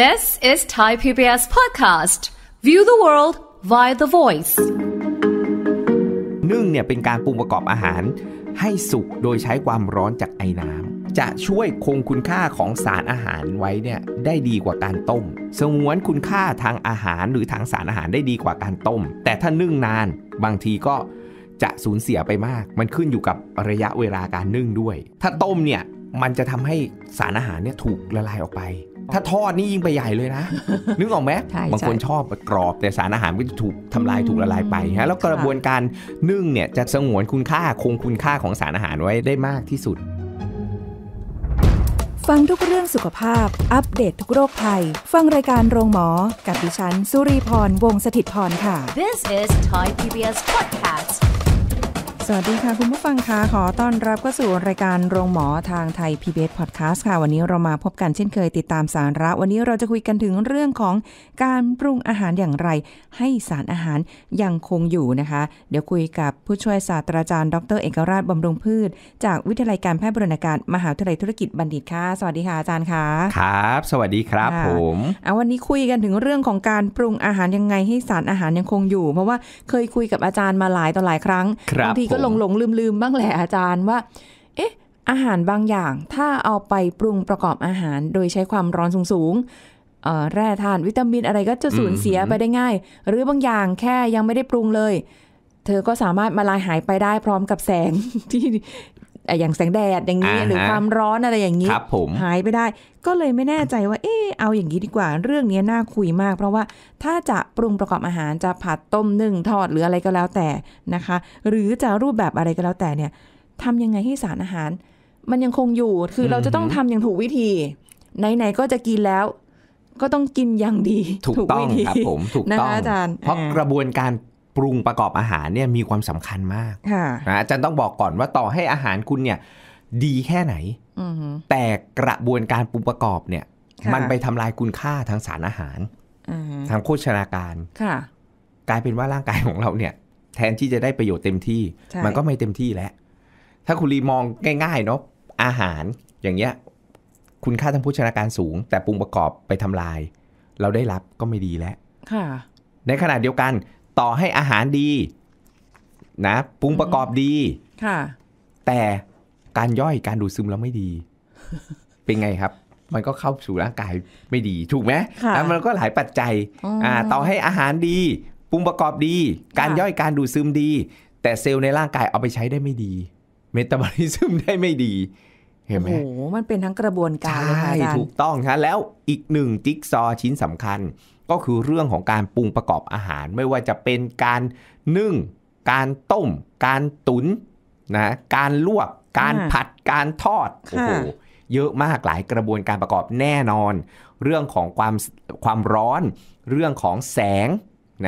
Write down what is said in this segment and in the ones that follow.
This is Thai PBS podcast. View the world via the voice. นึ่งเนี่ยเป็นการปรุงประกอบอาหารให้สุกโดยใช้ความร้อนจากไอ้น้ำจะช่วยคงคุณค่าของสารอาหารไว้เนี่ยได้ดีกว่าการต้มสงวนคุณค่าทางอาหารหรือทางสารอาหารได้ดีกว่าการต้ม แต่ถ้านึ่งนานบางทีก็จะสูญเสียไปมาก มันขึ้นอยู่กับระยะเวลาการนึ่งด้วย ถ้าต้มเนี่ยมันจะทำให้สารอาหารเนี่ยถูกละลายออกไปถ้าทอดนี่ยิ่งไปใหญ่เลยนะ นึกออกไหมบางคนชอบกรอบแต่สารอาหารก็จะถูกทำลายถูกละลายไปฮะแล้วกระบวนการนึ่งเนี่ย จะสงวนคุณค่าคงคุณค่าของสารอาหารไว้ได้มากที่สุด ฟังทุกเรื่องสุขภาพ อัปเดตททุกโรคภัยฟังรายการโรงหมอ กับดิฉันสุรีพรวงศิตพรค่ะ This is Thai PBS Podcast สวัสดีค่ะ คุณผู้ฟังคะขอต้อนรับเข้าสู่ รายการโรงหมอทางไทย PBS Podcast ค่ะ วันนี้เรามาพบกันเช่นเคยติดตามสาระ วันนี้เราจะคุยกันถึงเรื่องของการปรุงอาหารอย่างไรให้สารอาหารยังคงอยู่นะคะ เดี๋ยวคุยกับผู้ช่วยศาสตราจารย์ดรเอกราชบำรุงพืช จากวิทยาลัยการแพทย์บรณการมหาวิทยาลัยธุรกิจบัณฑิตค่ะ สวัสดีค่ะอาจารย์ค่ะครับสวัสดีครับผมเอาวันนี้คุยกันถึงเรื่องของการปรุงอาหารยังไงให้สารอาหารยังคงอยู่เพราะว่าเคยคุยกับอาจารย์มาหลายต่อหลายครั้งบางทีก็หลงหลงลืมลืมบ้างแหละอาจารย์ว่า เอ๊ะอาหารบางอย่างถ้าเอาไปปรุงประกอบอาหารโดยใช้ความร้อนสูงสูงแร่ธาตุวิตามินอะไรก็จะสูญเสียไปได้ง่าย หรือบางอย่างแค่ยังไม่ได้ปรุงเลย เธอก็สามารถมาลายหายไปได้พร้อมกับแสงที่อย่างแสงแดดอย่างนี้หรือความร้อนอะไรอย่างนี้หายไปได้ ก็เลยไม่แน่ใจว่า เออเอาอย่างนี้ดีกว่า เรื่องนี้น่าคุยมากเพราะว่าถ้าจะปรุงประกอบอาหารจะผัดต้มนึ่งทอดหรืออะไรก็แล้วแต่นะคะ หรือจะรูปแบบอะไรก็แล้วแต่เนี่ยทำยังไงให้สารอาหาร มันยังคงอยู่คือเราจะต้องทำอย่างถูกวิธีไหนๆก็จะกินแล้ว ก็ต้องกินอย่างดี ถูกต้องครับผมถูกต้องเพราะกระบวนการปรุงประกอบอาหารเนี่ยมีความสำคัญมากนะอาจารย์ต้องบอกก่อนว่าต่อให้อาหารคุณเนี่ย ดีแค่ไหนแต่กระบวนการปรุงประกอบเนี่ย มันไปทำลายคุณค่าทางสารอาหารทางโภชนาการค่ะ กลายเป็นว่าร่างกายของเราเนี่ย แทนที่จะได้ประโยชน์เต็มที่ มันก็ไม่เต็มที่แล้ว ถ้าคุณรีมองง่ายๆเนาะอาหารอย่างเงี้ยคุณค่าทางโภชนาการสูง แต่ปรุงประกอบไปทำลาย เราได้รับก็ไม่ดีแล้วในขณะเดียวกันต่อให้อาหารดี นะปรุงประกอบดีค่ะ แต่การย่อยการดูดซึมเราไม่ดี เป็นไงครับ มันก็เข้าสู่ร่างกายไม่ดีถูกไหมมันก็หลายปัจจัยอ่าต่อให้อาหารดีปรุงประกอบดี การย่อยการดูดซึมดี แต่เซลล์ในร่างกายเอาไปใช้ได้ไม่ดี เมตาบอลิซึมได้ไม่ดี เห็นไหมโอ้โหมันเป็นทั้งกระบวนการใช่ถูกต้องครับแล้วอีกหนึ่งจิ๊กซอ ชิ้นสำคัญก็คือเรื่องของการปรุงประกอบอาหารไม่ว่าจะเป็นการนึ่ง การต้ม การตุนนะ การลวก การผัด การทอดโอ้โหเยอะมากหลายกระบวนการประกอบแน่นอน เรื่องของความความร้อน เรื่องของแสง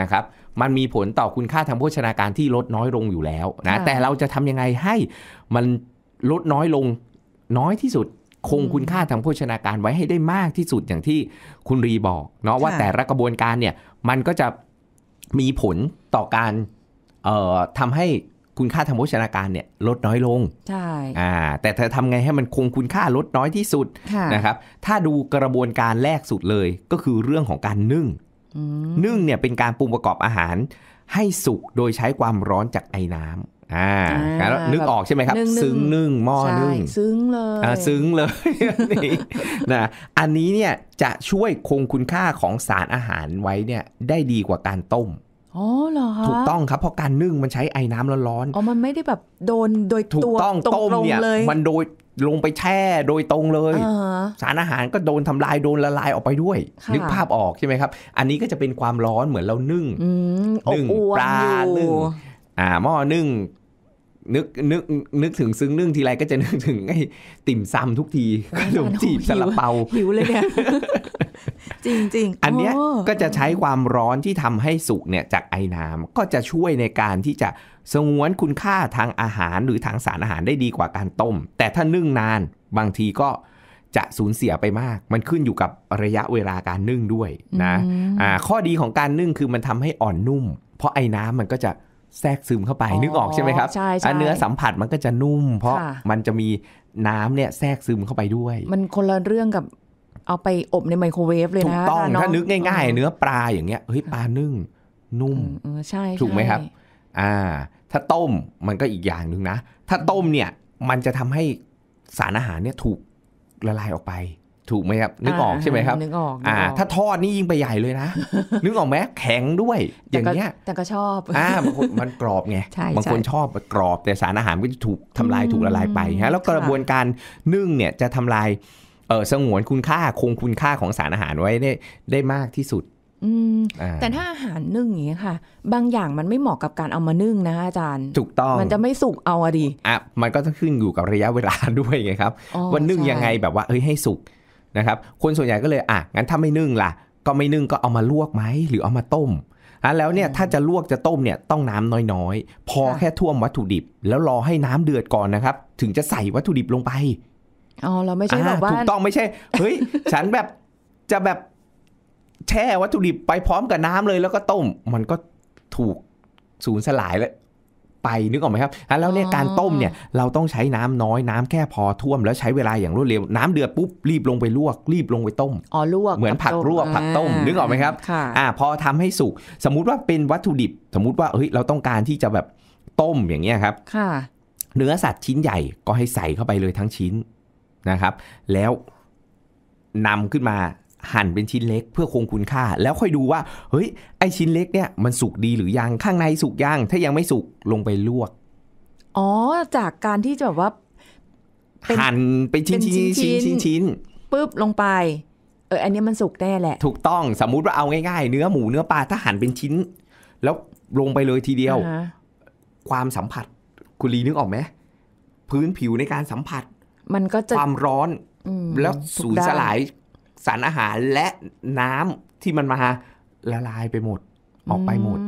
นะครับ มันมีผลต่อคุณค่าทางโภชนาการที่ลดน้อยลงอยู่แล้วนะแต่เราจะทำยังไงให้มันลดน้อยลงน้อยที่สุดคงคุณค่าทางโภชนาการไว้ให้ได้มากที่สุดอย่างที่คุณรีบอก เนาะว่าแต่ละกระบวนการเนี่ยมันก็จะมีผลต่อการทำให้คุณค่าทางโภชนาการเนี่ยลดน้อยลงใช่อ่าแต่เธอทำไงให้มันคงคุณค่าลดน้อยที่สุดนะครับถ้าดูกระบวนการแรกสุดเลยก็คือเรื่องของการนึ่งนึ่งเนี่ยเป็นการปรุงประกอบอาหารให้สุกโดยใช้ความร้อนจากไอ้น้ำอ่านึกออกใช่ไหมครับ ซึ้งนึ่งหม้อนึ่งซึ้งเลยอ่าซึ้งเลยนี่นะอันนี้เนี่ยจะช่วยคงคุณค่าของสารอาหารไว้เนี่ยได้ดีกว่าการต้มอ๋อเหรอคะถูกต้องครับเพราะการนึ่งมันใช้ไอ้น้ำร้อนๆอ๋อมันไม่ได้แบบโดนโดยตัวต้องต้มเนี่ยมันโดยลงไปแช่โดยตรงเลยสารอาหารก็โดนทำลายโดนละลายออกไปด้วย นึกภาพออกใช่ไหมครับ อันนี้ก็จะเป็นความร้อนเหมือนเรานึ่งนึ่งปลานึ่งอ่าหม้อนึ่งนึกนึกนึกถึงซึ้งนึ่งทีไรก็จะนึกถึงไอ้ติ่มซำทุกทีขนมจีบซาลาเปาหิวเลยเนี่ยจริงจริงอันเนี้ยก็จะใช้ความร้อนที่ทำให้สุกเนี่ยจากไอ้น้ำก็จะช่วยในการที่จะสงวนคุณค่าทางอาหารหรือทางสารอาหารได้ดีกว่าการต้ม แต่ถ้านึ่งนานบางทีก็จะสูญเสียไปมาก มันขึ้นอยู่กับระยะเวลาการนึ่งด้วยนะอ่าข้อดีของการนึ่งคือมันทำให้อ่อนนุ่ม เพราะไอ้น้ำมันก็จะแทรกซึมเข้าไปนึกออกใช่ไหมครับใช่ใชเนื้อสัมผัสมันก็จะนุ่ม เพราะมันจะมีน้ำเนี่ยแทรกซึมเข้าไปด้วย มันคนละเรื่องกับเอาไปอบในไมโครเวฟเลยนะถูกต้องถ้านึกง่ายๆ เนื้อปลาอย่างเงี้ยเฮ้ยปลานึ่ง นุ่มใช่ ถูกไหมครับ อ่า ถ้าต้มมันก็อีกอย่างหนึ่งนะถ้าต้มเนี่ยมันจะทำให้สารอาหารเนี่ยถูกละลายออกไปถูกไหมครับ นึกออกใช่ไหมครับนึกออกอ่าถ้าทอดนี่ยิ่งไปใหญ่เลยนะ นึกออกไหมแข็งด้วยอย่างเงี้ยแต่ก็ชอบอ่ามันกรอบไงบางคนชอบกรอบแต่สารอาหารก็จะถูกทำลายถูกละลายไปฮะแล้วกระบวนการนึ่งเนี่ยจะทำลายเออสงวนคุณค่าคงคุณค่าของสารอาหารไว้ได้ได้มากที่สุด แต่ถ้าอาหารนึ่งอย่างนี้ค่ะ บางอย่างมันไม่เหมาะกับการเอามานึ่งนะอาจารย์ถูกต้องมันจะไม่สุกเอาอดีอ่ะมันก็ต้องขึ้นอยู่กับระยะเวลาด้วยไงครับว่านึ่งยังไงแบบว่าเอ้ยให้สุกนะครับคนส่วนใหญ่ก็เลยอ่ะงั้นถ้าไม่นึ่งล่ะ ก็ไม่นึ่งก็เอามาลวกไหมหรือเอามาต้มอ่ะแล้วเนี่ย ถ้าจะลวกจะต้มเนี่ย ต้องน้ำน้อยๆ พอแค่ท่วมวัตถุดิบ แล้วรอให้น้ำเดือดก่อนนะครับ ถึงจะใส่วัตถุดิบลงไป อ๋อ เราไม่ใช่แบบว่า ถูกต้องไม่ใช่ เฮ้ย ฉันแบบ จะแบบแช่วัตถุดิบไปพร้อมกับน้ำเลย แล้วก็ต้ม มันก็ถูกสูญสลายแล้วไปนึกออกไหมครับ แล้วเนี่ยการต้มเนี่ยเราต้องใช้น้ำน้อยน้ำแค่พอท่วมแล้วใช้เวลาอย่างรวดเร็วน้ำเดือดปุ๊บรีบลงไปลวก รีบลงไปต้มอ๋อลวกเหมือนผักลวกผักต้มนึกออกไหมครับอ่าพอทำให้สุกสมมุติว่าเป็นวัตถุดิบ สมมุติว่าเฮ้ยเราต้องการที่จะแบบต้มอย่างเงี้ยครับค่ะเนื้อสัตว์ชิ้นใหญ่ก็ให้ใส่เข้าไปเลยทั้งชิ้นนะครับ แล้วนำขึ้นมาหั่นเป็นชิ้นเล็กเพื่อคงคุณค่า แล้วค่อยดูว่า เฮ้ยไอชิ้นเล็กเนี่ยมันสุกดีหรือยังข้างในสุกยัง ถ้ายังไม่สุกลงไปลวก อ๋อจากการที่จะแบบว่า หั่นเป็นชิ้นชิ้นชิ้นชิ้นชิ้นปุ๊บลงไปเอออันนี้มันสุกแน่แหละ ถูกต้องสมมุติว่าเอาง่ายๆ เนื้อหมูเนื้อปลา ถ้าหั่นเป็นชิ้น แล้วลงไปเลยทีเดียวความสัมผัส คุณลีนึกออกไหมพื้นผิวในการสัมผัสมันก็จะความร้อนแล้วสูญสลายสารอาหารและน้ำที่มันมาละลายไปหมดออกไปหมด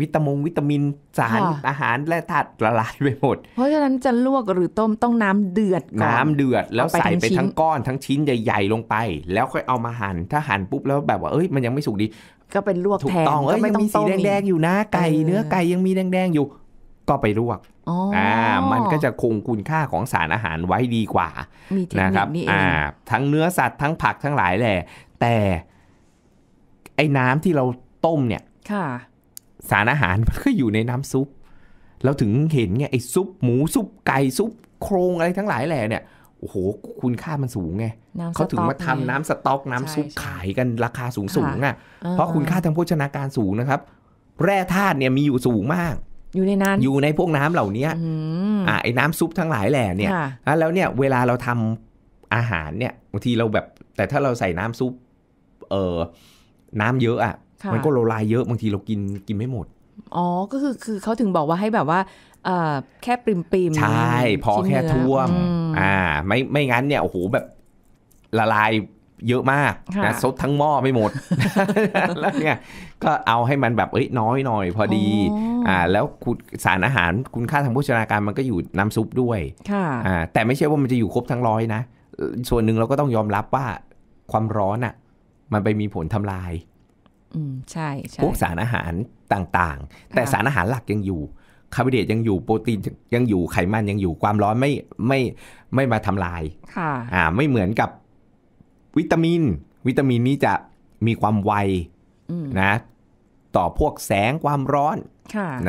วิตามงวิตามิน สารอาหารและธาตุละลายไปหมด เพราะฉะนั้นจะลวกหรือต้มต้องน้ำเดือดน้ำเดือด แล้วใส่ไปทั้งก้อนทั้งชิ้นใหญ่ ๆ ลงไป แล้วค่อยเอามาหั่นถ้าหั่นปุ๊บแล้วแบบว่าเอ้ยมันยังไม่สุกดี ก็เป็นลวกแทนก็ไม่ต้องมีสีแดงๆอยู่นะไก่เนื้อไก่ยังมีแดงๆอยู่ ก็ไปลวกอ่ามันก็จะคงคุณค่าของสารอาหารไว้ดีกว่า นะครับอ่า ทั้งเนื้อสัตว์ทั้งผักทั้งหลายแหละ แต่ ไอ้น้ำที่เราต้มเนี่ย ค่ะสารอาหารมันก็อยู่ในน้ำซุป เราถึงเห็นไงไอ้ซุป หมูซุป ไก่ซุป โครงอะไรทั้งหลายแหล่เนี่ยโอ้โห คุณค่ามันสูงไงเขาถึงมาทำน้ำสต๊อกน้ำซุปขายกันราคาสูงสูงอ่ะ เพราะคุณค่าทางโภชนาการสูงนะครับ แร่ธาตุเนี่ยมีอยู่สูงมากอยู่ในนั้นอยู่ในพวกน้ำเหล่านี้อ่าไอ้น้ำซุปทั้งหลายแหล่เนี่ยแล้วเนี่ย เวลาเราทำอาหารเนี่ยบางทีเราแบบแต่ถ้าเราใส่น้ำซุป เอ่อน้ำเยอะอ่ะ มันก็ละลายเยอะบางทีเรากินกินไม่หมด อ๋อก็คือคือเขาถึงบอกว่าให้แบบว่าแค่ปริมปริมใช่พอแค่ท่วม อ่า ไม่ไม่งั้นเนี่ยโอ้โหแบบละลายเยอะมากนะซดทั้งหม้อไม่หมด แล้วเนี่ย ก็เอาให้มันแบบ เอ้ยน้อยหน่อย พอดี อ่า แล้วสารอาหารคุณค่าทางโภชนาการมันก็อยู่น้ำซุปด้วยอ่าแต่ไม่ใช่ว่ามันจะอยู่ครบทั้งร้อยนะ ส่วนหนึ่งเราก็ต้องยอมรับว่าความร้อนอ่ะ มันไปมีผลทำลาย อืมใช่ใช่พวกสารอาหารต่าง ๆ แต่สารอาหารหลักยังอยู่คาร์โบไฮเดรตยังอยู่โปรตีนยังอยู่ไขมันยังอยู่ความร้อนไม่ไม่ไม่มาทำลาย ค่ะอ่า ไม่เหมือนกับวิตามิน วิตามินนี้จะมีความไวนะต่อพวกแสงความร้อน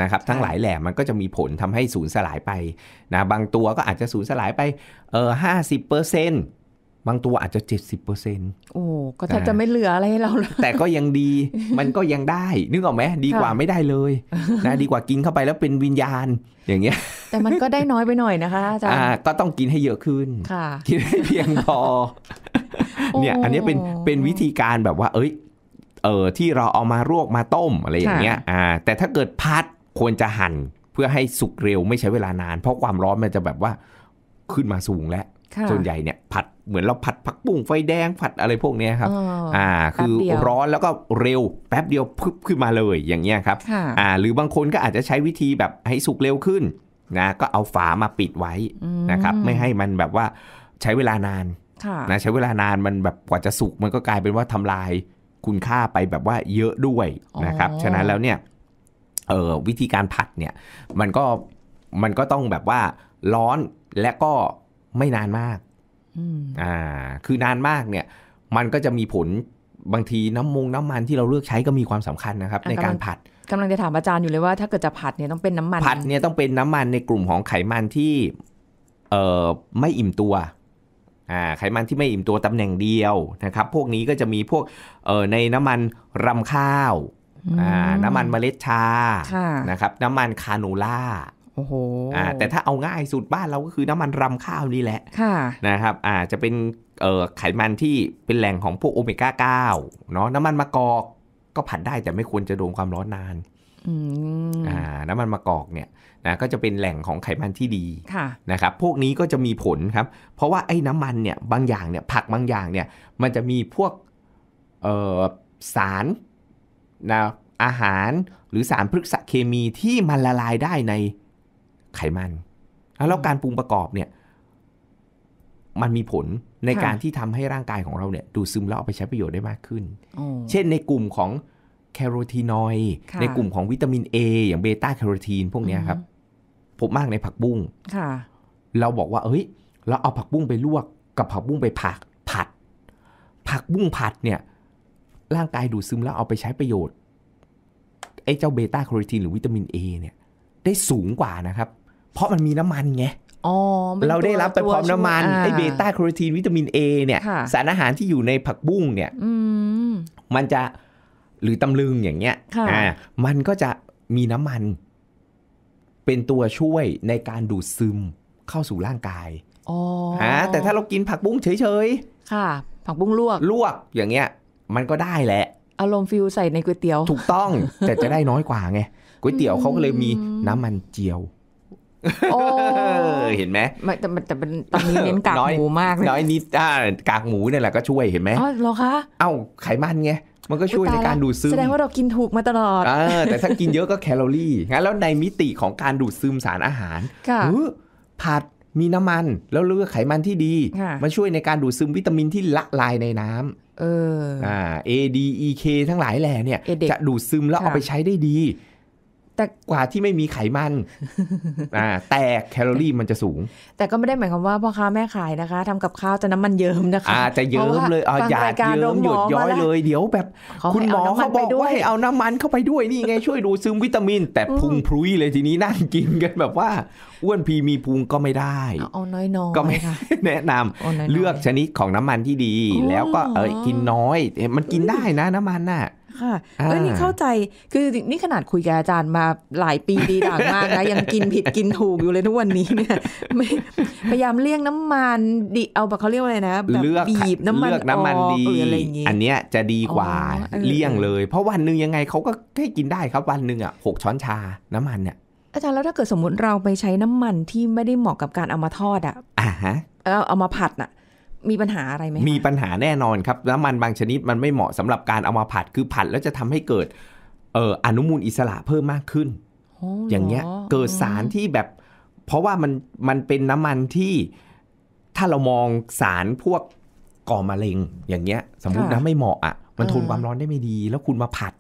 นะครับ ทั้งหลายแหล่มันก็จะมีผลทำให้สูญสลายไปนะบางตัวก็อาจจะสูญสลายไปเออห้าสิบเปอร์เซ็นต์บางตัวอาจจะเเเจ็ดสิบปอร์ซ็นโอ้ ก็แทบจะไม่เหลืออะไรให้เราเลยแต่ก็ยังดี มันก็ยังได้ นึกออกไหมดีกว่าไม่ได้เลยนะดีกว่ากินเข้าไปแล้วเป็นวิญญาณอย่างเงี้ย แต่มันก็ได้น้อยไปหน่อยนะคะอาจารย์ก็ต้องกินให้เยอะขึ้น ค่ะ กินให้เพียงพอ เนี่ย อันนี้เป็น เป็นวิธีการแบบว่า เอ้ย เออที่เราเอามาลวกมาต้มอะไรอย่างเงี้ย อ่า แต่ถ้าเกิดพัดควรจะหั่นเพื่อให้สุกเร็วไม่ใช้เวลานาน เพราะความร้อนมันจะแบบว่า ขึ้นมาสูงแล้วส่วนใหญ่เนี่ยผัดเหมือนเราผัดผักปุ้งไฟแดงผัดอะไรพวกนี้ครับ อ่า คือร้อนแล้วก็เร็วแป๊บเดียวพึบขึ้นมาเลยอย่างเงี้ยครับ อ่า หรือบางคนก็อาจจะใช้วิธีแบบให้สุกเร็วขึ้นนะก็เอาฝามาปิดไว้นะครับ ไม่ให้มันแบบว่าใช้เวลานานนะใช้เวลานานมันแบบกว่าจะสุกมันก็กลายเป็นว่าทำลาย คุณค่าไปแบบว่าเยอะด้วยนะครับฉะนั้นแล้วเนี่ย เออวิธีการผัดเนี่ย มันก็มันก็ต้องแบบว่าร้อนและก็ไม่นานมากอ่า คือนานมากเนี่ย มันก็จะมีผลบางทีน้ำมงน้ำมันที่เราเลือกใช้ก็มีความสำคัญนะครับ ในการผัดกำลังจะถามอาจารย์อยู่เลยว่าถ้าเกิดจะผัดเนี่ยต้องเป็นน้ำมัน ผัดเนี่ยต้องเป็นน้ำมันในกลุ่มของไขมันที่ เอ่อไม่อิ่มตัว อ่าไขมันที่ไม่อิ่มตัวตำแหน่งเดียวนะครับพวกนี้ก็จะมีพวกเอ่อในน้ำมันรำข้าว อ่า น้ำมันเมล็ดชานะครับ น้ำมันคาโนล่าโอ้โหอ่าแต่ถ้าเอาง่ายสุดบ้านเราก็คือน้ำมันรำข้าวนี่แหละค่ะนะครับอ่าจะเป็นเอ่อไขมันที่เป็นแหล่งของพวกโอเมก้าเก้าเนาะน้ำมันมะกอก ก็ผัดได้แต่ไม่ควรจะโดนความร้อนนานอ่าน้ำมันมะกอกเนี่ยนะก็จะเป็นแหล่งของไขมันที่ดีะนะครับพวกนี้ก็จะมีผลครับ เพราะว่าไอ้น้ำมันเนี่ยบางอย่างเนี่ยผักบางอย่างเนี่ยมันจะมีพวกสารนะอาหารหรือสารพฤกษเคมีที่มันละลายได้ในไขมัน แล้วการปรุงประกอบเนี่ย มันมีผลในการที่ทำให้ร่างกายของเราเนี่ย ดูดซึมแล้วเอาไปใช้ประโยชน์ได้มากขึ้น เช่นในกลุ่มของแคโรทีนอยด์ ในกลุ่มของวิตามิน A อย่างเบต้าแคโรทีนพวกนี้ครับ พบมากในผักบุ้ง เราบอกว่า เอ้ย เราเอาผักบุ้งไปลวกกับผักบุ้งไปผักผัด ผักบุ้งผัดเนี่ย ร่างกายดูดซึมแล้วเอาไปใช้ประโยชน์ไอ้เจ้าเบต้าแคโรทีนหรือวิตามิน A เนี่ย ได้สูงกว่านะครับเพราะมันมีน้ำมันไง เราได้รับไปพร้อมน้ำมันไอเบต้าแคโรทีนวิตามินเอเนี่ย สารอาหารที่อยู่ในผักบุ้งเนี่ยมันจะหรือตำลึงอย่างเงี้ยมันก็จะมีน้ำมัน เป็นตัวช่วยในการดูดซึมเข้าสู่ร่างกายอ๋อแต่ถ้าเรากินผักบุ้งเฉยๆ ค่ะ ผักบุ้งลวก ลวก อย่างเงี้ย มันก็ได้แหละ อารมณ์ฟิลใส่ในก๋วยเตี๋ยวถูกต้อง แต่จะได้น้อยกว่าไงก๋วยเตี๋ยวเขาก็เลยมีน้ำมันเจียวเห็นไหม แต่แต่เป็นตอนนี้เน้นกากหมูมากเลยน้อยนิดอ่ากากหมูเนี่ยแหละก็ช่วยเห็นไหมอ๋อเหรอคะ เอ้าไขมันไงมันก็ช่วยในการดูดซึมแสดงว่าเรากินถูกมาตลอดอแต่ถ้ากินเยอะก็แคลอรี่ งั้นแล้วในมิติของการดูดซึมสารอาหาร ผัดมีน้ำมัน แล้วเลือกไขมันที่ดีมันช่วยในการดูดซึมวิตามินที่ละลายในน้ำเอออ่า A D E K ทั้งหลายแหล่เนี่ยจะดูดซึมแล้วเอาไปใช้ได้ดีแต่กว่าที่ไม่มีไขมัน อ่าแต่แคลอรี่มันจะสูง แต่ก็ไม่ได้หมายความว่าพ่อค้าแม่ขายนะคะ ทำกับข้าวจะน้ำมันเยิ้มนะคะอาจะเยิ้มเลยอาอยาเยิ้มหยดย้อยเลย เดี๋ยวแบบคุณหมอเขาบอกว่าให้เอาน้ำมันเข้าไปด้วยนี่ไงช่วยดูซึมวิตามิน แต่พุงพรุยเลยทีนี้นั่งกินกันแบบว่า อ้วนพีมีพุงก็ไม่ได้ เอาน้อยๆก็ไม่แนะนำเลือกชนิดของน้ำมันที่ดี แล้วก็เออกินน้อยมันกินได้นะน้ำมันน่ะค่ะแล้วนี่เข้าใจ คือนี่ขนาดคุยกับอาจารย์มาหลายปีดีด่างมากนะ ยังกินผิดกินถูกอยู่เลยทุกวันนี้เนี่ยพยายามเลี่ยงน้ำมันดิเอาแบบเขาเรียกอะไรนะแบบบีบน้ำมันเลือกน้ำมันดี อันเนี้ยจะดีกว่าเลี่ยงเลย เพราะวันหนึ่งยังไงเขาก็ให้กินได้ครับวันหนึ่งอ่ะหกช้อนชาน้ำมันเนี่ย อาจารย์แล้วถ้าเกิดสมมติเราไปใช้น้ำมันที่ไม่ได้เหมาะกับการเอามาทอดอ่ะ อ่าฮะเอามาผัดอ่ะมีปัญหาอะไรไหมมีปัญหาแน่นอนครับน้ำมันบางชนิดมันไม่เหมาะสำหรับการเอามาผัดคือผัดแล้วจะทำให้เกิด เอออนุมูลอิสระเพิ่มมากขึ้นอย่างเงี้ยเกิดสารที่แบบ เพราะว่ามันมันเป็นน้ำมันที่ถ้าเรามองสารพวกก่อมะเร็ง อย่างเงี้ย สมมตินะไม่เหมาะอ่ะมันทนความร้อนได้ไม่ดี แล้วคุณมาผัด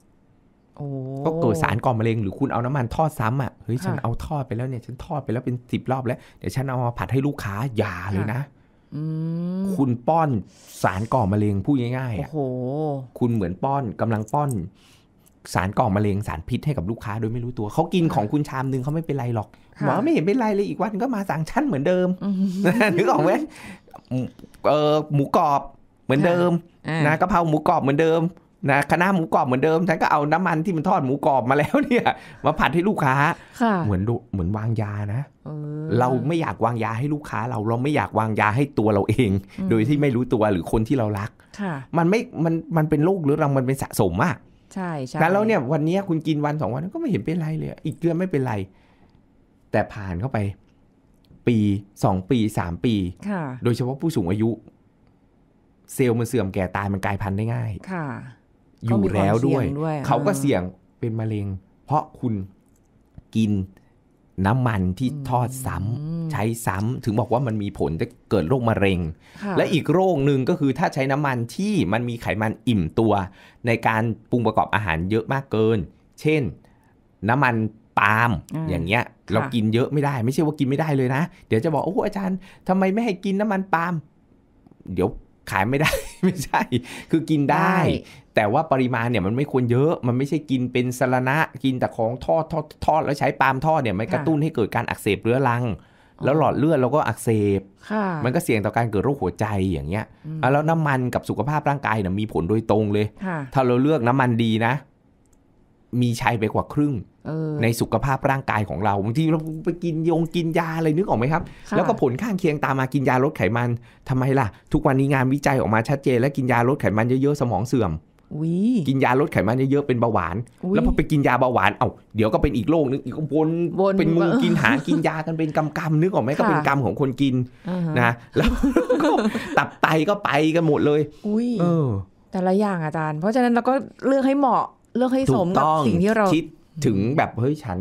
ก็เกิดสารก่อมะเร็ง หรือคุณเอาน้ำมันทอดซ้ำอ่ะเฮ้ยฉันเอาทอดไปแล้วเนี่ย ฉันทอดไปแล้วเป็นสิบรอบ แล้วเดี๋ยวฉันเอามาผัดให้ลูกค้ายาเลยนะคุณป้อนสารก่อมะเร็งพูดง่ายๆอ่ะคุณเหมือนป้อน กำลังป้อนสารก่อมะเร็งสารพิษให้กับลูกค้าโดยไม่รู้ตัว เขากินของคุณชามนึงเขาไม่เป็นไรหรอกหมอไม่เห็นเป็นไรเลยอีกวันก็มาสั่งชั้นเหมือนเดิมนึกออกไหมเออหมูกรอบเหมือนเดิมนะกะเพราหมูกรอบเหมือนเดิมนะคณะหมูกรอบเหมือนเดิมฉันก็เอาน้ำมันที่มันทอด หมูกรอบมาแล้วเนี่ย มาผัดให้ลูกค้าเหมือนเหมือนวางยานะเราไม่อยากวางยาให้ลูกค้าเราเราไม่อยากวางยาให้ตัวเราเอง โดยที่ไม่รู้ตัวหรือคนที่เรารักมันไม่มันมันเป็นโรคหรือรังมันเป็นสะสมอะใช่ใช่แล้วเนี่ยวันนี้คุณกินวันสองวันก็ไม่เห็นเป็นไรเลยอีกเดือนไม่เป็นไร แต่ผ่านเข้าไป ปีสองปีสามปีโดยเฉพาะผู้สูงอายุ เซลล์มันเสื่อมแก่ตายมันกลายพันธุ์ได้ง่าย ค่ะอยู่แล้วด้วย เขาก็เสี่ยงเป็นมะเร็ง เพราะคุณกินน้ำมันที่ทอดซ้ำใช้ซ้ำถึงบอกว่ามันมีผลจะเกิดโรคมะเร็ง และอีกโรคหนึ่งก็คือถ้าใช้น้ำมันที่มันมีไขมันอิ่มตัว ในการปรุงประกอบอาหารเยอะมากเกิน เช่นน้ำมันปาล์มอย่างเงี้ยเรากินเยอะไม่ได้ ไม่ใช่ว่ากินไม่ได้เลยนะ เดี๋ยวจะบอกโอ้อาจารย์ทำไมไม่ให้กินน้ำมันปาล์มเดี๋ยวขายไม่ได้ไม่ใช่ คือกินได้ แต่ว่าปริมาณเนี่ย มันไม่ควรเยอะ มันไม่ใช่กินเป็นสารณะ กินแต่ของทอดทอดทอดแล้วใช้ปาล์มทอดเนี่ยมันกระตุ้นให้เกิดการอักเสบเรื้อรัง แล้วหลอดเลือดเราก็อักเสบมันก็เสี่ยงต่อการเกิดโรคหัวใจอย่างเงี้ยแล้วน้ำมันกับสุขภาพร่างกายเนี่ยมีผลโดยตรงเลย ถ้าเราเลือกน้ำมันดีนะ มีชัยไปกว่าครึ่งในสุขภาพร่างกายของเราบางทีเราไปกินยงกินยาอะไรนึกออกไหมครับ แล้วก็ผลข้างเคียงตามมากินยาลดไขมันทำไมล่ะ ทุกวันนี้งานวิจัยออกมาชัดเจน และกินยาลดไขมันเยอะๆสมองเสื่อมกินยาลดไขมันเยอะๆเป็นเบาหวาน แล้วพอไปกินยาเบาหวานเอ้าเดี๋ยวก็เป็นอีกโรคนึงอีกวนเป็นมือกินหา กินยากันเป็นกำกำนึกออกไหมก็เป็นกรรมของคนกินนะแล้วก็ตับไตก็ไปกันหมดเลย อุออแต่ละอย่างอาจารย์เพราะฉะนั้นเราก็เลือกให้เหมาะเลือกให้สมกับสิ่งที่เราคิดถึงแบบเฮ้ยฉัน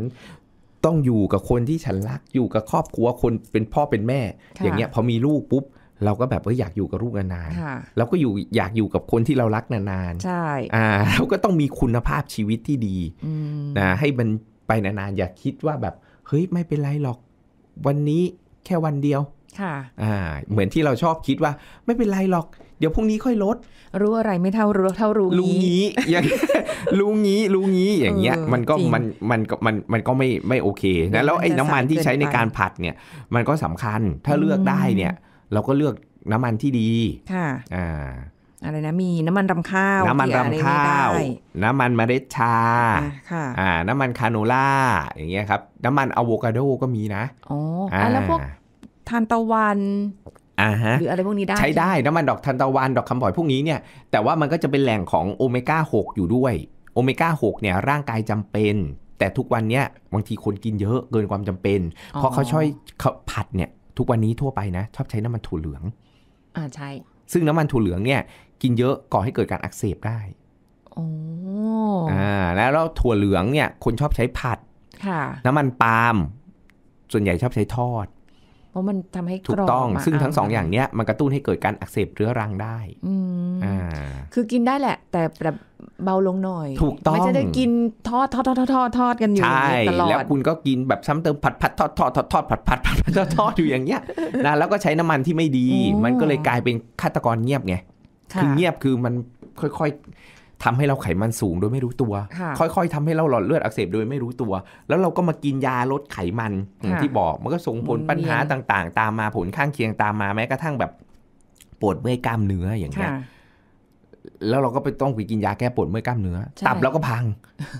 ต้องอยู่กับคนที่ฉันรักอยู่กับครอบครัวคนเป็นพ่อเป็นแม่ อย่างเงี้ยพอมีลูกปุ๊บเราก็แบบเ่าอยากอยู่กับลูกนานๆแล้วก็อยู่อยากอยู่กับคนที่เรารักนานๆใช่อ่าเราก็ต้องมีคุณภาพชีวิตที่ดีนะให้มันไปนานๆอย่าคิดว่าแบบเฮ้ยไม่เป็นไรหรอกวันนี้แค่วันเดียวค่ะอ่าเหมือนที่เราชอบคิดว่าไม่เป็นไรหรอกเดี๋ยวพรุ่งนี้ค่อยลด รู้อะไรไม่เท่ารู้เท่ารู้ลุงงี้อย่างรู้งี้รู้งี้อย่างเงี้ยมันก็มันมันก็มันมันก็ไม่ไม่โอเคนะแล้วไอ้น้ำมันที่ใช้ในการผัดเนี่ยมันก็สำคัญถ้าเลือกได้เนี่ยเราก็เลือกน้ำมันที่ดีค่ะอ่าอะไรนะมี น้ำมันรำข้าว น้ำมันรำข้าวน้ำมันเมล็ดชาอ่าน้ำมันคาโนล่าอย่างเงี้ยครับ น้ำมันอะโวคาโดก็มีนะอ๋อแล้วพวกทานตะวันอ่าฮะหรืออะไรพวกนี้ได้ใช้ได้น้ำมันดอกทานตะวัน ดอกคำฝอยพวกนี้เนี่ย แต่ว่ามันก็จะเป็นแหล่งของโอเมก้า6 อยู่ด้วย โอเมก้า6เนี่ยร่างกายจำเป็น แต่ทุกวันเนี้ยบางทีคนกินเยอะเกินความจำเป็นเพราะเขาช่วยเขาผัดเนี่ย ทุกวันนี้ทั่วไปนะ ชอบใช้น้ำมันถั่วเหลืองอ่าใช่ซึ่งน้ำมันถั่วเหลืองเนี่ย กินเยอะก่อให้เกิดการอักเสบได้โอ้อ่าแล้วแล้วถั่วเหลืองเนี่ยคนชอบใช้ผัดค่ะ น้ำมันปาล์มส่วนใหญ่ชอบใช้ทอดพราะมันทำให้ถูกต้อง ซึ่งทั้งสองอย่างเนี้ยมันกระตุ้นให้เกิดการอักเสบเรื้อรังได้อ่าคือกินได้แหละ แต่แบบเบาลงหน่อยถูกต้องไม่จะได้กินทอดทอดทอดทอดทอดกันอยู่ตลอดแล้วคุณก็กินแบบซ้ำเติมผัดผัดทอดทอดทอดทอดผัดผัดผัดทอดทอดอยู่อย่างเงี้ยนะแล้วก็ใช้น้ำมันที่ไม่ดี มันก็เลยกลายเป็นฆาตกรเงียบไงคือเงียบคือมันค่อยๆทำให้เราไขมันสูงโดยไม่รู้ตัว ค่อยๆทำให้เราหลอดเลือดอักเสบโดยไม่รู้ตัว แล้วเราก็มากินยาลดไขมันที่บอก มันก็ส่งผลปัญหาต่าง ๆ ตามมาผลข้างเคียงตามมาแม้กระทั่งแบบปวดเมื่อยกล้ามเนื้ออย่างเงี้ย แล้วเราก็ไปต้องไปกินยาแก้ปวดเมื่อยกล้ามเนื้อตับเราก็พัง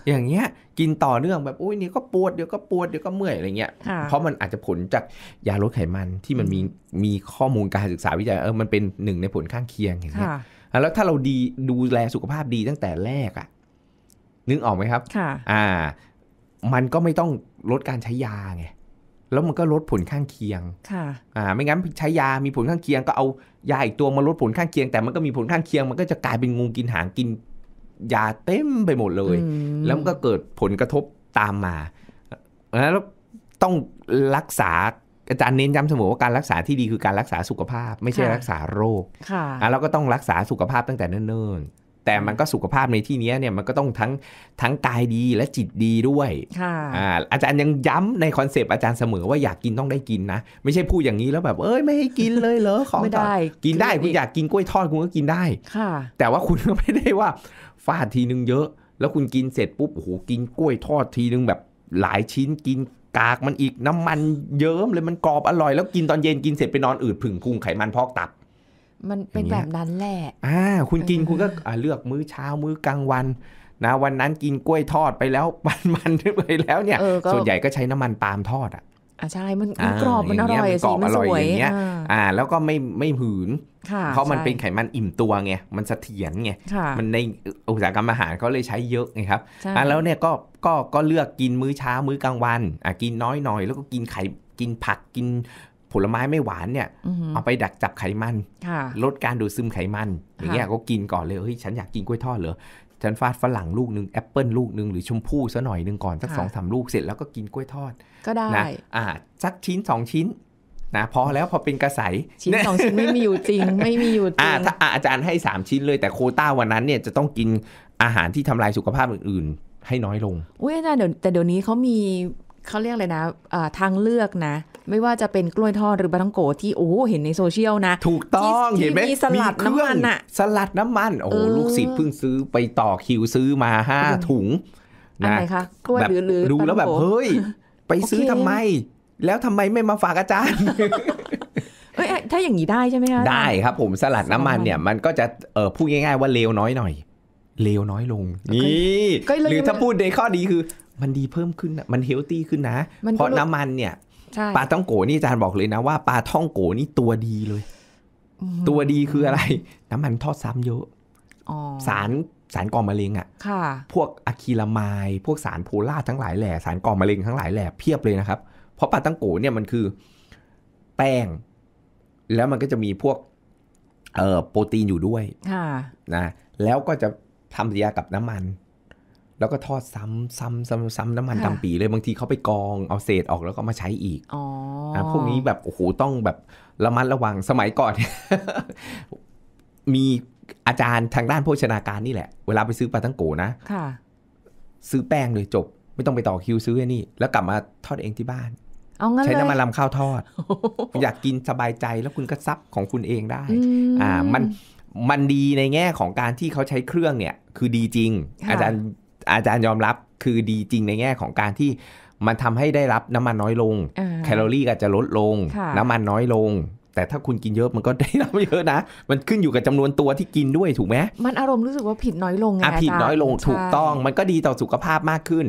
อย่างเงี้ย กินต่อเนื่องแบบโอ้ยนี่ก็ปวดเดี๋ยวก็ปวดเดี๋ยวก็เมื่อยอะไรเงี้ย เพราะมันอาจจะผลจากยาลดไขมันที่มันมีมีข้อมูลการศึกษาวิจัยเออมันเป็นหนึ่งในผลข้างเคียงอย่างเงี้ยแล้วถ้าเราดีดูแลสุขภาพดีตั้งแต่แรกอะนึกออกไหมครับค่ะอ่า มันก็ไม่ต้องลดการใช้ยาไงแล้วมันก็ลดผลข้างเคียงค่ะอ่าไม่งั้นใช้ยามีผลข้างเคียง ก็เอายาอีกตัวมาลดผลข้างเคียงแต่มันก็มีผลข้างเคียง มันก็จะกลายเป็นงูกินหางกินยาเต็มไปหมดเลยแล้วมันก็เกิดผลกระทบตามมา แล้วต้องรักษาอาจารย์เน้นย้ำเสมอว่าการรักษาที่ดีคือการรักษาสุขภาพ ไม่ใช่รักษาโรคค่ะแล้วก็ต้องรักษาสุขภาพตั้งแต่เนิ่นๆแต่มันก็สุขภาพในที่นี้เนี่ยมันก็ต้องทั้งทั้งกายดีและจิตดีด้วยค่ะอาจารย์ยังย้ำในคอนเซปต์อาจารย์เสมอว่าอยากกินต้องได้กินนะไม่ใช่พูดอย่างนี้แล้วแบบเอ้ยไม่ให้กินเลยเหรอของไ่ด้ กินได้คุณอยากกินกล้วยทอดคุณก็กินได้ค่ะ แต่ว่าคุณก็ไม่ได้ว่าฟาดทีนึงเยอะ แล้วคุณกินเสร็จปุ๊บโอ้โหกินกล้วยทอดทีนึงแบบหลายชิ้นกินกากมันอีกน้ำมันเยิ้มเลยมันกรอบอร่อย แล้วกินตอนเย็นกินเสร็จไปนอนอืดผึ่งพุงไขมันพอกตับมันเป็นแบบนั้นแหละอ่าคุณกินคุณก็เลือกมื้อเช้ามื้อกลางวัน นะ วันนั้นกินกล้วยทอดไปแล้วมันมันไปแล้วเนี่ย ส่วนใหญ่ก็ใช้น้ำมันปาล์มทอดอ่ะอ่าใช่ มันกรอบมันอร่อยสิมันสวยอย่างเงี้ย อ่า แล้วก็ไม่ไม่หืนเพราะมันเป็นไขมันอิ่มตัวไง มันเสถียรไง มันในอุตสาหกรรมอาหารเขาเลยใช้เยอะไงครับอ่าแล้วเนี่ยก็ก็ก็เลือกกินมื้อเช้ามื้อกลางวัน อ่ากินน้อยหน่อยแล้วก็กินไข่กินผักกินผลไม้ไม่หวานเนี่ย เอาไปดักจับไขมัน ลดการดูดซึมไขมัน อย่างเงี้ยก็กินก่อนเลย เฮ้ยฉันอยากกินกล้วยทอดเหรอฉันฟาดฝรั่งลูกหนึ่งแอปเปิลลูกหนึ่งหรือชมพู่ซะหน่อยหนึ่งก่อนสักสองสามลูกเสร็จแล้วก็กินกล้วยทอด ก็ได้นะอ่าสักชิ้นสองชิ้นนะพอแล้วพอเป็นกระใสชิ้นสองชิ้นไม่มีอยู่จริงไม่มีอยู่จริงถ้าอาจารย์ให้ 3 ชิ้นเลยแต่โคต้าวันนั้นเนี่ยจะต้องกินอาหารที่ทำลายสุขภาพอื่น ๆ ให้น้อยลงอุ้ยนะแต่เดี๋ยวนี้เขามีเขาเรียกเลยนะทางเลือกนะไม่ว่าจะเป็นกล้วยทอด หรือบะทังโกที่โอ้เห็นในโซเชียลนะ ถูกต้องเห็นไหมมีสลัดน้ำมันอะสลัดน้ำมันโอ้ลูกศิษย์เพิ่งซื้อไปต่อคิวซื้อมาห้าถุงนะะกล้วยหรือหรือดูแล้วแบบเฮ้ย ไปซื้อทำไม แล้วทำไมไม่มาฝากอาจารย์ถ้าอย่างนี้ได้ใช่ไหมคะ ได้ครับผมสลัดน้ำมันเนี่ยมันก็จะเออพูดง่ายๆว่าเลวน้อยหน่อย เลวน้อยลงนี่หรือถ้าพูดในข้อดีคือ มันดีเพิ่มขึ้นมันเฮลตี้ขึ้นนะเพราะน้ำมันเนี่ยปลาท่องโกนี่อาจารย์บอกเลยนะว่าปลาท่องโกนี่ตัวดีเลย ตัวดีคืออะไร น้ำมันทอดซ้ำเยอะสารสารก่อมะเร็งอะ่ะ พวกอะคิลามายพวกสารโพล่าทั้งหลายแหล่สารก่อมะเร็งทั้งหลายแหล่เพียบเลยนะครับ เพราะปลาตั้งโกเนี่ยมันคือ แป้ง แล้วมันก็จะมีพวก เออโปรตีนอยู่ด้วยค่ะนะแล้วก็จะทำปฏิริยากับน้ำมันแล้วก็ทอดซ้ำ ซ้ำ ซ้ำ ซ้ำน้ำมันดำปีเลยบางทีเขาไปกองเอาเศษ ออกแล้วก็มาใช้อีก อ๋อพวกนี้แบบโอ้โหต้องแบบระมัดระวังสมัยก่อน มีอาจารย์ทางด้านโภชนาการนี่แหละ เวลาไปซื้อปลาทั้งโกนะ ค่ะ ซื้อแป้งเลยจบ ไม่ต้องไปต่อคิวซื้อนี่แล้วกลับมาทอดเองที่บ้านใช้น้ำมันลำข้าวทอด อยากกินสบายใจแล้วคุณก็ซับของคุณเองได้ อ่ามันมันดีในแง่ของการที่เขาใช้เครื่องเนี่ย คือดีจริง อาจารย์อาจารย์ยอมรับคือดีจริงในแง่ของการที่มันทำให้ได้รับน้ำมันน้อยลงแคลอรี่ก็จะลดลง น้ำมันน้อยลง แต่ถ้าคุณกินเยอะมันก็ได้รับเยอะนะมันขึ้นอยู่กับจำนวนตัวที่กินด้วยถูกไหมมันอารมณ์รู้สึกว่าผิดน้อยลงไงผิดน้อยลงถูกต้อง มันก็ดีต่อสุขภาพมากขึ้น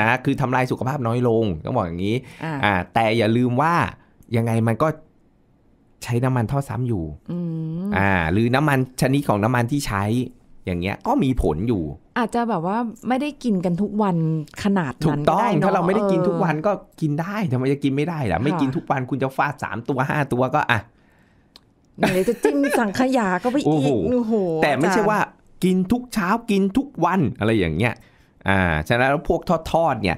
นะคือทำลายสุขภาพน้อยลงต้องบอกอย่างนี้อ่าแต่อย่าลืมว่ายังไงมันก็ใช้น้ำมันท่อซ้ำอยู่อ่า หรือน้ำมันชนิดของน้ำมันที่ใช้อย่างเงี้ยก็มีผลอยู่อาจจะแบบว่าไม่ได้กินกันทุกวันขนาดนั้นถูกต้องถ้าเราไม่ได้กินทุกวันก็กินได้ทำไมจะกินไม่ได้ล่ะไม่กินทุกวันคุณจะฟาดสามตัวห้าตัวก็อ่ะไหนจะจิ้มสังขยาก็ไปอีกโอ้โหแต่ไม่ใช่ว่ากินทุกเช้ากินทุกวันอะไรอย่างเงี้ยอ่าฉะนั้นพวกทอดๆ เนี่ย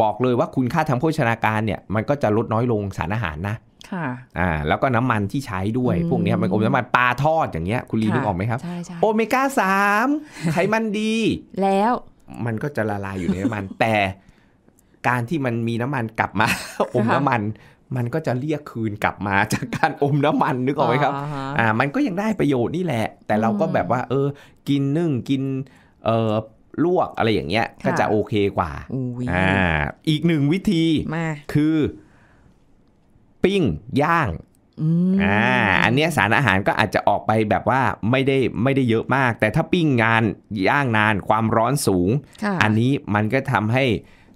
บอกเลยว่าคุณค่าทางโภชนาการเนี่ย มันก็จะลดน้อยลงสารอาหารนะค่ะอ่าแล้วก็น้ำมันที่ใช้ด้วยพวกนี้มันอมน้ำมันปลาทอดอย่างเงี้ยคุณลีนึกออกไหมครับโอเมก้าสามไขมันดี แล้วมันก็จะละลายอยู่ในน้ำมัน แต่ การที่มันมีน้ำมันกลับมาอมน้ำมัน มันก็จะเรียกคืนกลับมาจากการอมน้ำมันนึกออกไหมครับอ่ามันก็ยังได้ประโยชน์นี่แหละ แต่เราก็แบบว่า เออ กินนึ่งกินเออลวกอะไรอย่างเงี้ยก็จะโอเคกว่าอ่า อีกหนึ่งวิธีคือปิ้งย่างอ่าอันนี้สารอาหารก็อาจจะออกไปแบบว่าไม่ได้ไม่ได้เยอะมาก แต่ถ้าปิ้งงานย่างนาน ความร้อนสูง อันนี้มันก็ทำให้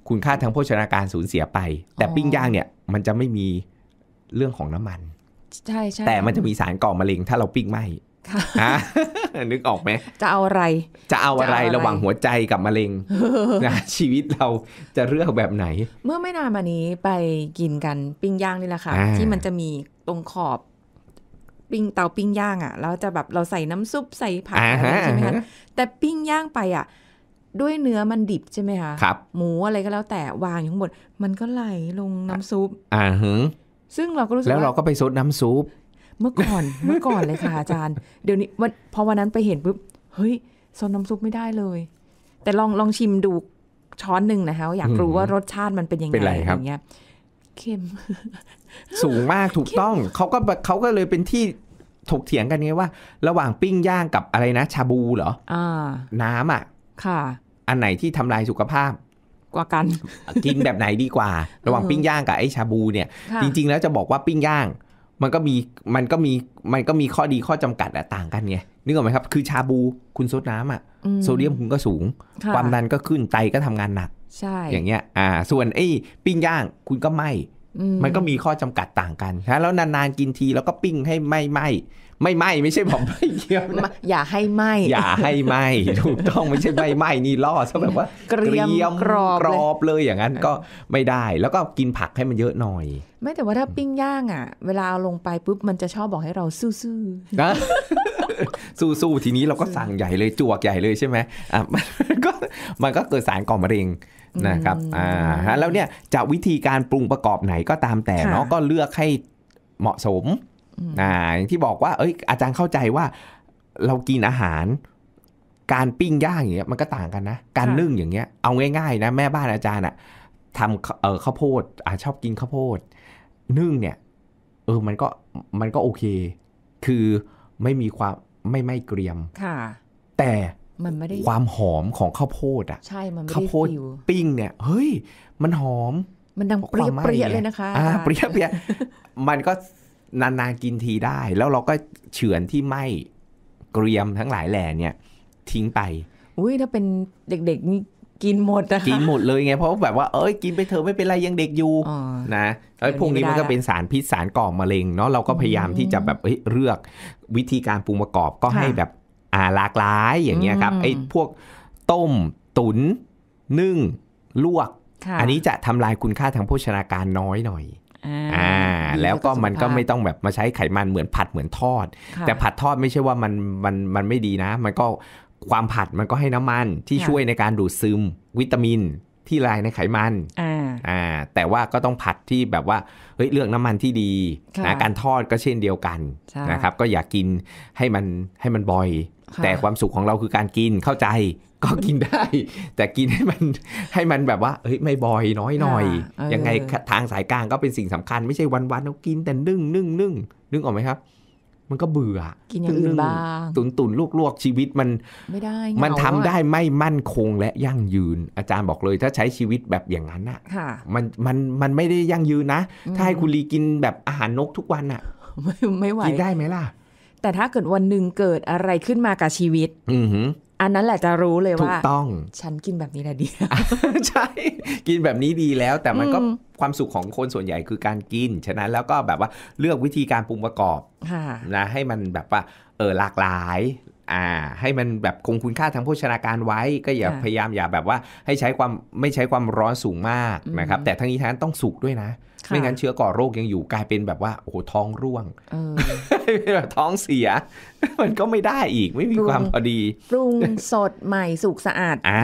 คุณค่าทางโภชนาการสูญเสียไป แต่ปิ้งย่างเนี่ยมันจะไม่มีเรื่องของน้ำมันใช่ใช่แต่มันจะมีสารก่อมะเร็งถ้าเราปิ้งไหมนึกออกไหมจะเอาอะไร จะเอาอะไรระหว่างหัวใจกับมะเร็งนะชีวิตเราจะเลือกแบบไหน เมื่อไม่นานมานี้ไปกินกันปิ้งย่างนี่แหละค่ะ ที่มันจะมีตรงขอบ ปิ้งเตาปิ้งย่างอ่ะแล้วจะแบบเราใส่น้ำซุปใส่ผักอะไรใช่ไหมคะแต่ปิ้งย่างไปอ่ะด้วยเนื้อมันดิบใช่ไหมคะครับหมูอะไรก็แล้วแต่วางอยู่ข้างบนมันก็ไหลลงน้ำซุป อ่าฮึซึ่งเราก็รู้สึกแล้วเราก็ไปซดน้ำซุปเมื่อก่อน เมื่อก่อนเลยค่ะอาจารย์เดี๋ยวนี้วันพอวันนั้นไปเห็นปุ๊บเฮ้ยซดน้ำซุปไม่ได้เลย แต่ลองลองชิมดูช้อนหนึ่งนะคะอยากรู้ว่ารสชาติมันเป็นยังไงอย่างเงี้ยเค็ม สูงมากถูกต้อง เขาก็เขาก็เลยเป็นที่ถกเถียงกันไงว่า ระหว่างปิ้งย่างกับอะไรนะ ชาบูเหรออน้ำอ่ะค่ะ อันไหนที่ทำลายสุขภาพ กว่ากัน กินแบบไหนดีกว่า ระหว่างปิ้งย่างกับไอ้ชาบูเนี่ย จริงๆแล้วจะบอกว่าปิ้งย่างมันก็มี มันก็มี มันก็มีข้อดีข้อจำกัดอะต่างกันไงนึกออกไหมครับคือชาบู คุณซดน้ำอะโซเดียมคุณก็สูง ความดันก็ขึ้นไตก็ทำงานหนักใช่อย่างเงี้ยอ่าส่วนไอ้ปิ้งย่างคุณก็ไหมมันก็มีข้อจำกัดต่างกันนะแล้วนานๆกินทีแล้วก็ปิ้งให้ไหมไหมไม่ไหมไม่ใช่บอมไม่เยี่ยวนะอย่าให้ไหมอย่าให้ไหมถูกต้องไม่ใช่ไม่ไหมนี่ล่อซะแบบว่าเกรียมกรอบกรอบเลยอย่างนั้นก็ไม่ได้แล้วก็กินผักให้มันเยอะหน่อยไม่แต่ว่าถ้าปิ้งย่างอ่ะ เวลาเอาลงไปปุ๊บมันจะชอบบอกให้เราสู้ซๆนะสู้ๆทีนี้เราก็สั่งใหญ่เลย จวกใหญ่เลยใช่ไหมอ่ะมันก็มันก็เกิดสารก่อมะเร็งนะครับอ่าแล้วเนี่ยจะวิธีการปรุงประกอบไหนก็ตามแต่เนาะก็เลือกให้เหมาะสมอย่างที่บอกว่าเอ้ย อาจารย์เข้าใจว่า เรากินอาหาร การปิ้งย่างอย่างเงี้ยมันก็ต่างกันนะการนึ่งอย่างเงี้ยเอาง่ายๆนะ แม่บ้านอาจารย์อะทำเออข้าวโพดอ่ะชอบกินข้าวโพด นึ่งเนี่ย เออมันก็มันก็โอเค คือไม่มีความไม่ไม่เกรียมค่ะ แต่มันไม่ได้ความหอมของข้าวโพดอ่ะใช่มันไม่ได้ข้าวโพดปิ้งเนี่ยเฮ้ย มันหอม มันดังเปรี้ยเปรี้ยเลยนะคะอ่าเปรี้ยเปรี้ยมันก็นานๆกินทีได้แล้วเราก็เฉือนที่ไหมเกรียมทั้งหลายแหล่เนี่ยทิ้งไปอุ้ยถ้าเป็นเด็กๆนี่กินหมดนะกินหมดเลยไงเพราะแบบว่าเอ้ยกินไปเถอะไม่เป็นไรยังเด็กอยู่นะไอ้พวกนี้มันก็เป็นสารพิษสารก่อมะเร็งเนาะเราก็พยายามที่จะแบบเลือกวิธีการปรุงประกอบก็ให้แบบอ่าหลากหลายอย่างเงี้ยครับไอ้พวกต้มตุนนึ่งลวก อันนี้จะทำลายคุณค่าทางโภชนาการน้อยหน่อยอ่าแล้วก็มันก็ไม่ต้องแบบมาใช้ไขมันเหมือนผัดเหมือนทอด แต่ผัดทอดไม่ใช่ว่ามันมันมันไม่ดีนะ มันก็ความผัดมันก็ให้น้ำมันที่ช่วยในการดูดซึม วิตามินที่ลายในไขมันอ่าแต่ว่าก็ต้องผัดที่แบบว่าเฮ้ยเลือกน้ำมันที่ดีนะการทอดก็เช่นเดียวกันนะครับก็อย่ากกินให้มันให้มันบ่อย แต่ความสุขของเราคือการกินเข้าใจก็กินได้ แต่กินให้มันให้มันแบบว่าเฮ้ยไม่บ่อยน้อยหน่อยยังไงทางสายกลาง ก็เป็นสิ่งสำคัญ ไม่ใช่วันวันเรากินแต่นึ่งนึ่งนึ่งนึ่งออกไหมครับ มันก็เบื่อ กินอย่างอื่นบ้างตุนตุนลวกลวกชีวิตมันไม่ได้ มันทำได้ไม่มั่นคงและยั่งยืน อาจารย์บอกเลย ถ้าใช้ชีวิตแบบอย่างนั้นอ่ะมันมันมันไม่ได้ยั่งยืนนะถ้าให้คุณลีกินแบบอาหารนกทุกวันอ่ะไม่ไหวกินได้ไหมล่ะ แต่ถ้าเกิดวันหนึ่งเกิดอะไรขึ้นมากับชีวิต อือันนั้นแหละจะรู้เลยว่าถูกต้อง ฉันกินแบบนี้แหละดีใช่กินแบบนี้ดีแล้ว แต่มันก็ความสุขของคนส่วนใหญ่คือการกินฉะนั้นแล้วก็แบบว่าเลือกวิธีการปรุงประกอบนะให้มันแบบว่าเออหลากหลายอ่าให้มันแบบคงคุณค่าทางโภชนาการไว้ ก็อย่าพยายามอย่าแบบว่าให้ใช้ความไม่ใช้ความร้อนสูงมากนะครับแต่ทั้งนี้ทั้งนั้นต้องสุกด้วยนะไม่งั้นเชื้อก่อโรคยังอยู่กลายเป็นแบบว่าโอ้โหท้องร่วงท้องเสีย มันก็ไม่ได้อีก ไม่มีความพอดีปรุงสดใหม่สุกสะอาด อ่า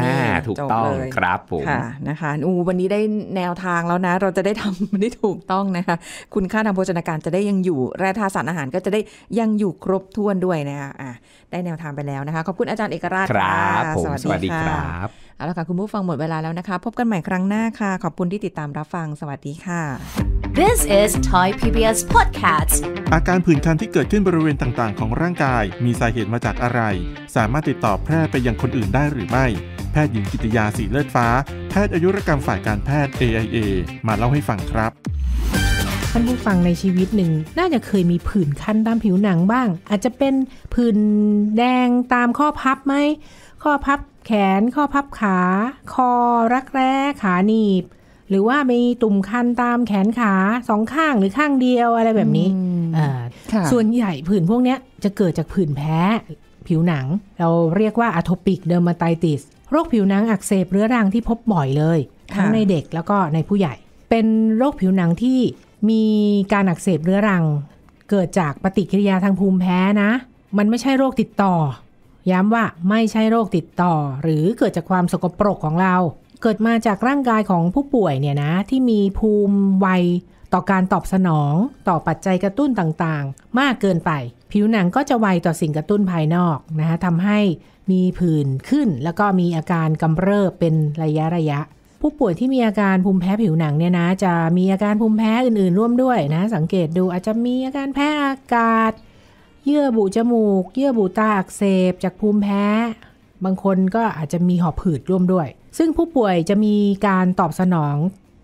ถูกต้องครับผมค่ะนะคะอูวันนี้ได้แนวทางแล้วนะเราจะได้ทำได้ถูกต้องนะคะ คุณค่าทางโภชนาการจะได้ยังอยู่แร่ธาตุสารอาหารก็จะได้ยังอยู่ครบถ้วนด้วยนะคะอ่ะได้แนวทางไปแล้วนะคะขอบคุณอาจารย์เอกราชครับสวัสดีครับเอาละค่ะคุณผู้ฟังหมดเวลาแล้วนะคะพบกันใหม่ครั้งหน้าค่ะ ขอบคุณที่ติดตามรับฟังสวัสดีค่ะ This is Thai PBS Podcast อาการผื่นคันที่เกิดขึ้นบริเวณต่าง ๆ ของร่างกาย มีสาเหตุมาจากอะไร สามารถติดต่อแพร่ไปยังคนอื่นได้หรือไม่ แพทย์หญิงกิตยาสีเลือดฟ้า แพทย์อายุรกรรมฝ่ายการแพทย์ AIA มาเล่าให้ฟังครับท่านผู้ฟังในชีวิตหนึ่ง น่าจะเคยมีผื่นคันตามผิวหนังบ้าง อาจจะเป็นผื่นแดงตามข้อพับไหม ข้อพับแขนข้อพับขา คอรักแร้ขาหนีบ หรือว่ามีตุ่มคันตามแขนขาสองข้างหรือข้างเดียวอะไรแบบนี้ ส่วนใหญ่ผื่นพวกนี้จะเกิดจากผื่นแพ้ผิวหนัง เราเรียกว่าอะโทปิกเดอร์มาไตติส โรคผิวหนังอักเสบเรื้อรังที่พบบ่อยเลยทั้งในเด็กแล้วก็ในผู้ใหญ่ เป็นโรคผิวหนังที่มีการอักเสบเรื้อรัง เกิดจากปฏิกิริยาทางภูมิแพ้นะ มันไม่ใช่โรคติดต่อย้ำว่าไม่ใช่โรคติดต่อหรือเกิดจากความสกปรกของเรา เกิดมาจากร่างกายของผู้ป่วยเนี่ยนะ ที่มีภูมิวัยต่อการตอบสนอง ต่อปัจจัยกระตุ้นต่างๆ มากเกินไป ผิวหนังก็จะไวต่อสิ่งกระตุ้นภายนอกนะคะทำให้มีผื่นขึ้น แล้วก็มีอาการกำเริบเป็นระยะระยะ ผู้ป่วยที่มีอาการภูมิแพ้ผิวหนังเนี่ยนะจะมีอาการภูมิแพ้อื่นๆ ร่วมด้วยนะสังเกตดูอาจจะมีอาการแพ้อากาศเยื่อบุจมูก เยื่อบุตาอักเสบจากภูมิแพ้ บางคนก็อาจจะมีหอบผืดร่วมด้วย ซึ่งผู้ป่วยจะมีการตอบสนอง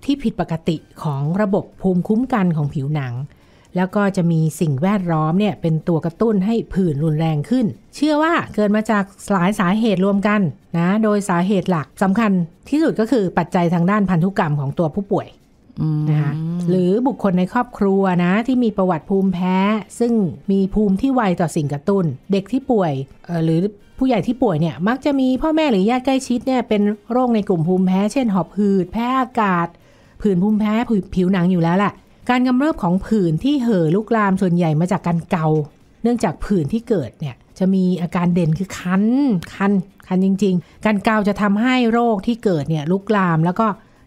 ที่ผิดปกติของระบบภูมิคุ้มกันของผิวหนัง แล้วก็จะมีสิ่งแวดล้อมเนี่ยเป็นตัวกระตุ้นให้ผื่นรุนแรงขึ้น เชื่อว่าเกิดมาจากหลายสาเหตุรวมกันนะ โดยสาเหตุหลักสำคัญ ที่สุดก็คือปัจจัยทางด้านพันธุกรรมของตัวผู้ป่วยนะคะหรือบุคคลในครอบครัวนะที่มีประวัติภูมิแพ้ ซึ่งมีภูมิที่ไวต่อสิ่งกระตุน้น เด็กที่ป่วยหรือผู้ใหญ่ที่ป่วยเนี่ยมักจะมีพ่อแม่หรือญาติใกล้ชิดเนี่ยเป็นโรคในกลุ่มภูมิแพ้ เช่นหอบหืดแพ้อากาศ ผื่นภูมิแพ้ผิวหนังอยู่แล้วแหละการกำเริบของผื่นที่เห่อลุกลามส่วนใหญ่มาจากการเกาเนื่องจากผื่นที่เกิดเนี่ยจะมีอาการเด่นคือคันคันคันจริงๆ การเกาจะทำให้โรคที่เกิดเนี่ยลุกลามแล้วก็